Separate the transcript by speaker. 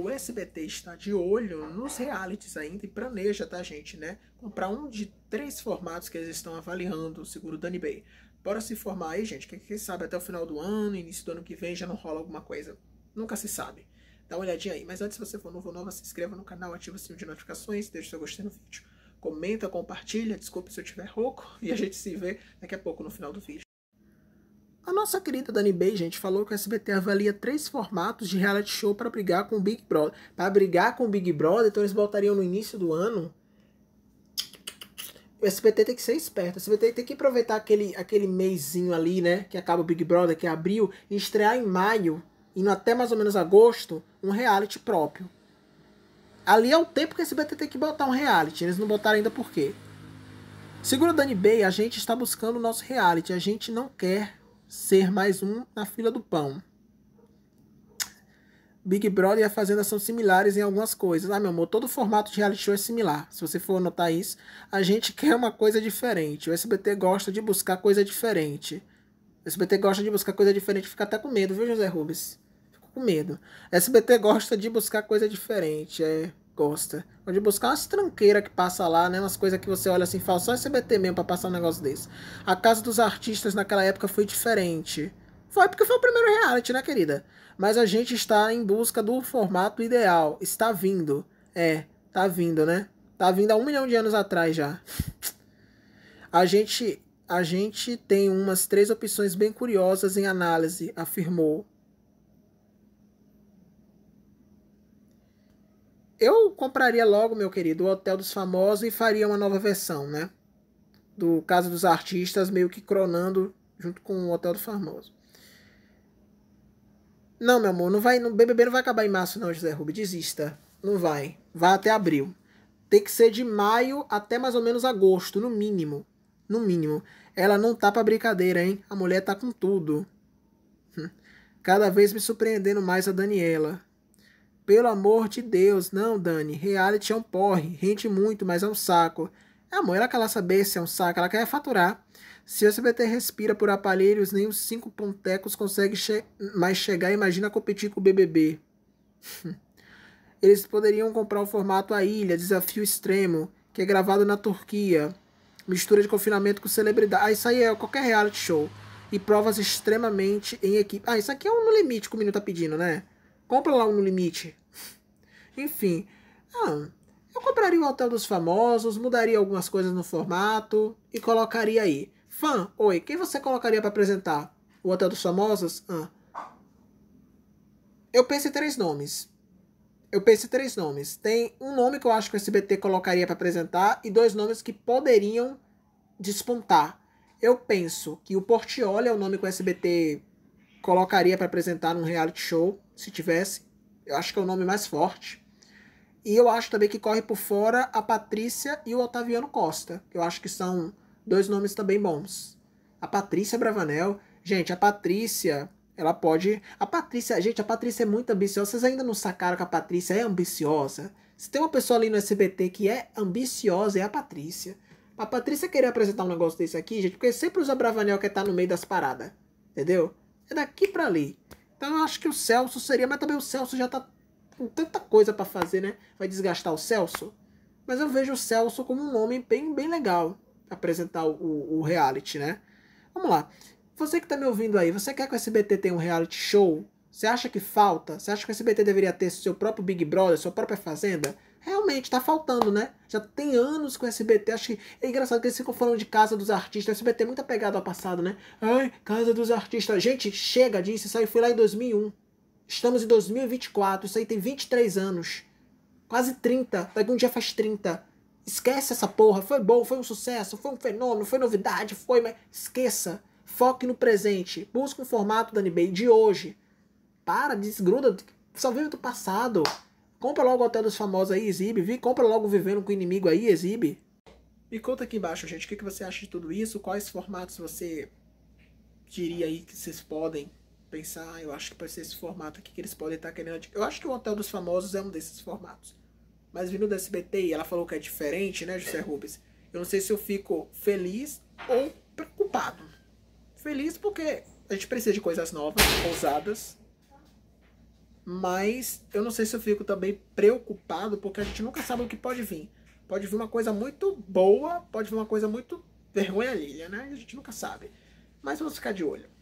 Speaker 1: o SBT está de olho nos realities ainda e planeja, tá, gente, né? Comprar um de três formatos que eles estão avaliando, segundo o Dani Bay. Bora se formar aí, gente, que quem sabe até o final do ano, início do ano que vem já não rola alguma coisa. Nunca se sabe. Dá uma olhadinha aí. Mas antes, se você for novo ou nova, se inscreva no canal, ativa o sininho de notificações, deixa o seu gostei no vídeo. Comenta, compartilha, desculpe se eu estiver rouco e a gente se vê daqui a pouco no final do vídeo nossa querida Dani Bey, gente, falou que o SBT avalia três formatos de reality show para brigar com o Big Brother. Para brigar com o Big Brother, então eles voltariam no início do ano. O SBT tem que ser esperto. O SBT tem que aproveitar aquele, aquele mêsinho ali, né? Que acaba o Big Brother, que é abril, e estrear em maio, indo até mais ou menos agosto, um reality próprio. Ali é o tempo que o SBT tem que botar um reality. Eles não botaram ainda por quê? Segura a Dani Bey, a gente está buscando o nosso reality. A gente não quer ser mais um na fila do pão. Big Brother e a Fazenda são similares em algumas coisas. Ah, meu amor, todo formato de reality show é similar. Se você for notar isso, a gente quer uma coisa diferente. O SBT gosta de buscar coisa diferente. O SBT gosta de buscar coisa diferente. Fica até com medo, viu, José Rubens? Fico com medo. O SBT gosta de buscar coisa diferente. É gosta. Onde buscar umas tranqueiras que passa lá, né? Umas coisas que você olha assim, fala, só SBT mesmo pra passar um negócio desse. A casa dos artistas naquela época foi diferente. Foi porque foi o primeiro reality, né, querida? Mas a gente está em busca do formato ideal. Está vindo. É, tá vindo, né? Tá vindo há um milhão de anos atrás já. A gente, a gente tem umas três opções bem curiosas em análise, afirmou. eu compraria logo, meu querido, o Hotel dos Famosos e faria uma nova versão, né? Do Casa dos Artistas, meio que cronando junto com o Hotel dos famosos. Não, meu amor, não vai, no BBB não vai acabar em março não, José Rubio, desista. Não vai. Vai até abril. Tem que ser de maio até mais ou menos agosto, no mínimo. No mínimo. Ela não tá pra brincadeira, hein? A mulher tá com tudo. Hum. Cada vez me surpreendendo mais a Daniela. Pelo amor de Deus, não, Dani. Reality é um porre. Rende muito, mas é um saco. A mulher ela quer saber se é um saco, ela quer faturar. Se o SBT respira por aparelhos, nem os cinco pontecos consegue che mais chegar, imagina competir com o BBB. Eles poderiam comprar o formato A Ilha, Desafio Extremo, que é gravado na Turquia. Mistura de confinamento com celebridade. Ah, isso aí é qualquer reality show. E provas extremamente em equipe. Ah, isso aqui é um no limite que o menino tá pedindo, né? Compra lá no limite. Enfim. Ah, eu compraria o Hotel dos Famosos, mudaria algumas coisas no formato e colocaria aí. Fã, oi, quem você colocaria para apresentar? O Hotel dos Famosos? Ah. Eu pensei em três nomes. Eu pensei em três nomes. Tem um nome que eu acho que o SBT colocaria para apresentar e dois nomes que poderiam despontar. Eu penso que o Portioli é o nome que o SBT colocaria para apresentar num reality show, se tivesse. Eu acho que é o nome mais forte. E eu acho também que corre por fora a Patrícia e o Otaviano Costa. Eu acho que são dois nomes também bons. A Patrícia Bravanel, gente, a Patrícia, ela pode. A Patrícia, gente, a Patrícia é muito ambiciosa. Vocês ainda não sacaram que a Patrícia é ambiciosa? Se tem uma pessoa ali no SBT que é ambiciosa, é a Patrícia. A Patrícia querer apresentar um negócio desse aqui, gente, porque sempre os Bravanel que estar tá no meio das paradas. Entendeu? É daqui para ali. Então eu acho que o Celso seria, mas também o Celso já tá com tanta coisa para fazer, né? Vai desgastar o Celso. Mas eu vejo o Celso como um homem bem, bem legal apresentar o, o reality, né? Vamos lá. Você que tá me ouvindo aí, você quer que o SBT tenha um reality show? Você acha que falta? Você acha que o SBT deveria ter seu próprio Big Brother, sua própria fazenda? Realmente, tá faltando, né? Já tem anos com o SBT. Acho que é engraçado que eles ficam falando de Casa dos Artistas. O SBT é muito apegado ao passado, né? Ai, Casa dos Artistas. Gente, chega disso. Isso aí foi lá em 2001. Estamos em 2024. Isso aí tem 23 anos. Quase 30. Daqui um dia faz 30. Esquece essa porra. Foi bom, foi um sucesso, foi um fenômeno, foi novidade, foi, mas esqueça. Foque no presente. Busque um formato da anime de hoje. Para, desgruda. Só vive do passado. Compra logo o Hotel dos Famosos aí, exibe. Vi, compra logo Vivendo com o Inimigo aí, exibe. Me conta aqui embaixo, gente, o que, que você acha de tudo isso? Quais formatos você diria aí que vocês podem pensar? Eu acho que pode ser esse formato aqui que eles podem estar tá querendo. Eu acho que o Hotel dos Famosos é um desses formatos. Mas vindo da SBT e ela falou que é diferente, né, José Rubens? Eu não sei se eu fico feliz ou preocupado. Feliz porque a gente precisa de coisas novas, ousadas, mas eu não sei se eu fico também preocupado, porque a gente nunca sabe o que pode vir. Pode vir uma coisa muito boa, pode vir uma coisa muito vergonha alheia, né? A gente nunca sabe. Mas vamos ficar de olho.